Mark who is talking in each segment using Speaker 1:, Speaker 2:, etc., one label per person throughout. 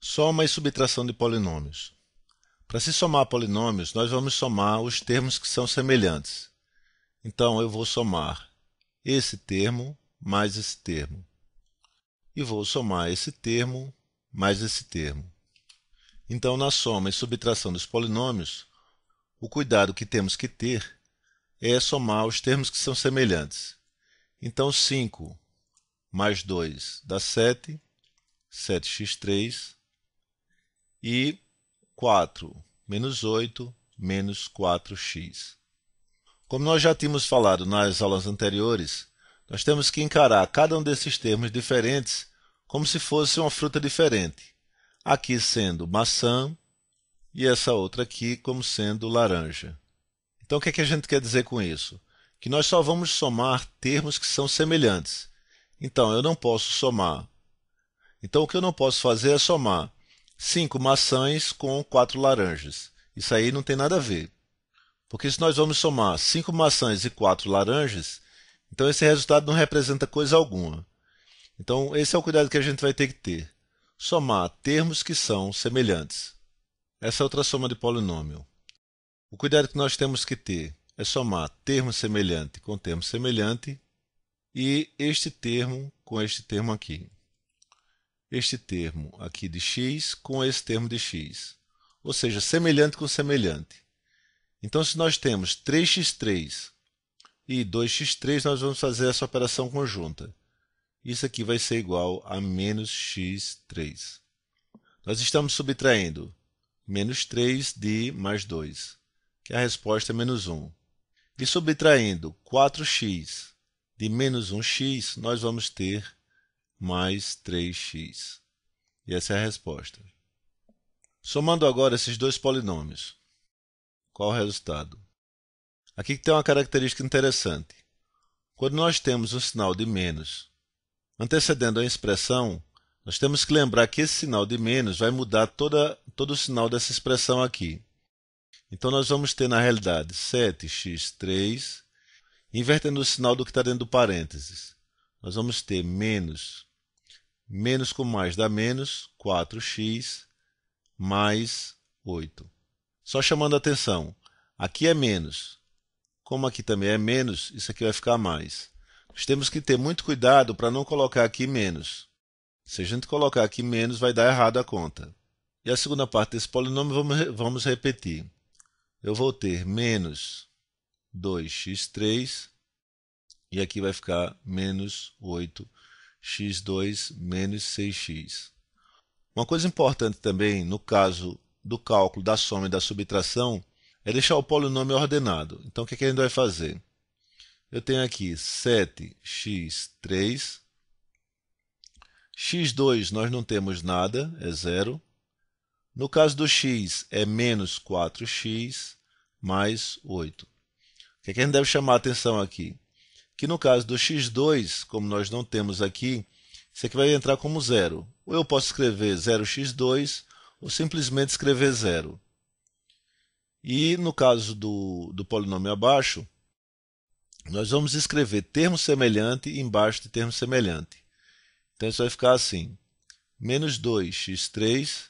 Speaker 1: Soma e subtração de polinômios. Para se somar polinômios, nós vamos somar os termos que são semelhantes. Então, eu vou somar esse termo mais esse termo. E vou somar esse termo mais esse termo. Então, na soma e subtração dos polinômios, o cuidado que temos que ter é somar os termos que são semelhantes. Então, 5 mais 2 dá 7, 7x3 e 4 menos 8 menos 4x. Como nós já tínhamos falado nas aulas anteriores, nós temos que encarar cada um desses termos diferentes como se fosse uma fruta diferente, aqui sendo maçã e essa outra aqui como sendo laranja. Então, o que, é que a gente quer dizer com isso? Que nós só vamos somar termos que são semelhantes. Então, eu não posso somar. Então, o que eu não posso fazer é somar cinco maçãs com quatro laranjas. Isso aí não tem nada a ver. Porque se nós vamos somar cinco maçãs e quatro laranjas, então esse resultado não representa coisa alguma. Então, esse é o cuidado que a gente vai ter que ter. Somar termos que são semelhantes. Essa é outra soma de polinômio. O cuidado que nós temos que ter é somar termo semelhante com termo semelhante e este termo com este termo aqui este termo aqui de x com esse termo de x, ou seja, semelhante com semelhante. Então, se nós temos 3x3 e 2x3, nós vamos fazer essa operação conjunta. Isso aqui vai ser igual a menos x3. Nós estamos subtraindo menos 3 de mais 2, que a resposta é menos 1. E subtraindo 4x de menos 1x, nós vamos ter mais 3x. E essa é a resposta. Somando agora esses dois polinômios, qual o resultado? Aqui tem uma característica interessante. Quando nós temos um sinal de menos antecedendo a expressão, nós temos que lembrar que esse sinal de menos vai mudar toda, todo o sinal dessa expressão aqui. Então, nós vamos ter, na realidade, 7x3, invertendo o sinal do que está dentro do parênteses. Nós vamos ter menos Menos com mais dá menos, 4x mais 8. Só chamando a atenção, aqui é menos. Como aqui também é menos, isso aqui vai ficar mais. Nós temos que ter muito cuidado para não colocar aqui menos. Se a gente colocar aqui menos, vai dar errado a conta. E a segunda parte desse polinômio vamos, vamos repetir. Eu vou ter menos 2x3 e aqui vai ficar menos 8 x2 menos 6x. Uma coisa importante também, no caso do cálculo da soma e da subtração, é deixar o polinômio ordenado. Então, o que, é que a gente vai fazer? Eu tenho aqui 7x3. x2 nós não temos nada, é zero. No caso do x, é menos 4x mais 8. O que, é que a gente deve chamar a atenção aqui? que no caso do x2, como nós não temos aqui, isso aqui vai entrar como zero. Ou eu posso escrever 0x2, ou simplesmente escrever zero. E no caso do, do polinômio abaixo, nós vamos escrever termo semelhante embaixo de termo semelhante. Então isso vai ficar assim: menos 2x3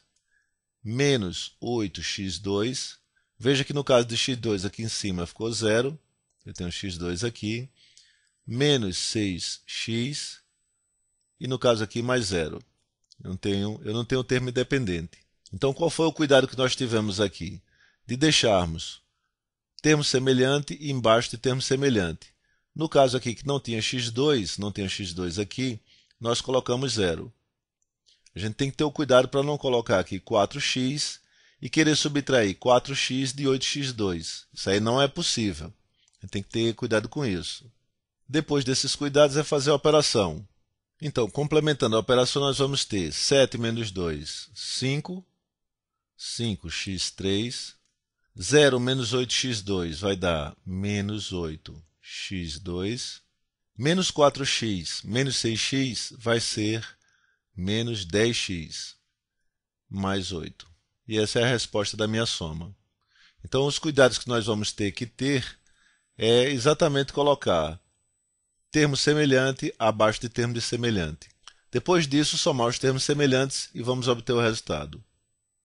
Speaker 1: menos 8x2. Veja que no caso de x2 aqui em cima ficou zero. Eu tenho x2 aqui menos 6x, e no caso aqui mais zero. Eu não tenho, eu não tenho termo independente. Então, qual foi o cuidado que nós tivemos aqui? De deixarmos termo semelhante embaixo de termo semelhante. No caso aqui que não tinha x2, não tinha x2 aqui, nós colocamos zero. A gente tem que ter o cuidado para não colocar aqui 4x e querer subtrair 4x de 8x2. Isso aí não é possível. A gente tem que ter cuidado com isso. Depois desses cuidados é fazer a operação. Então, complementando a operação, nós vamos ter 7 menos 2, 5. 5x3. 0 menos 8x2 vai dar menos 8x2. Menos 4x menos 6x vai ser menos 10x mais 8. E essa é a resposta da minha soma. Então, os cuidados que nós vamos ter que ter é exatamente colocar termo semelhante abaixo de termo de semelhante. Depois disso, somar os termos semelhantes e vamos obter o resultado.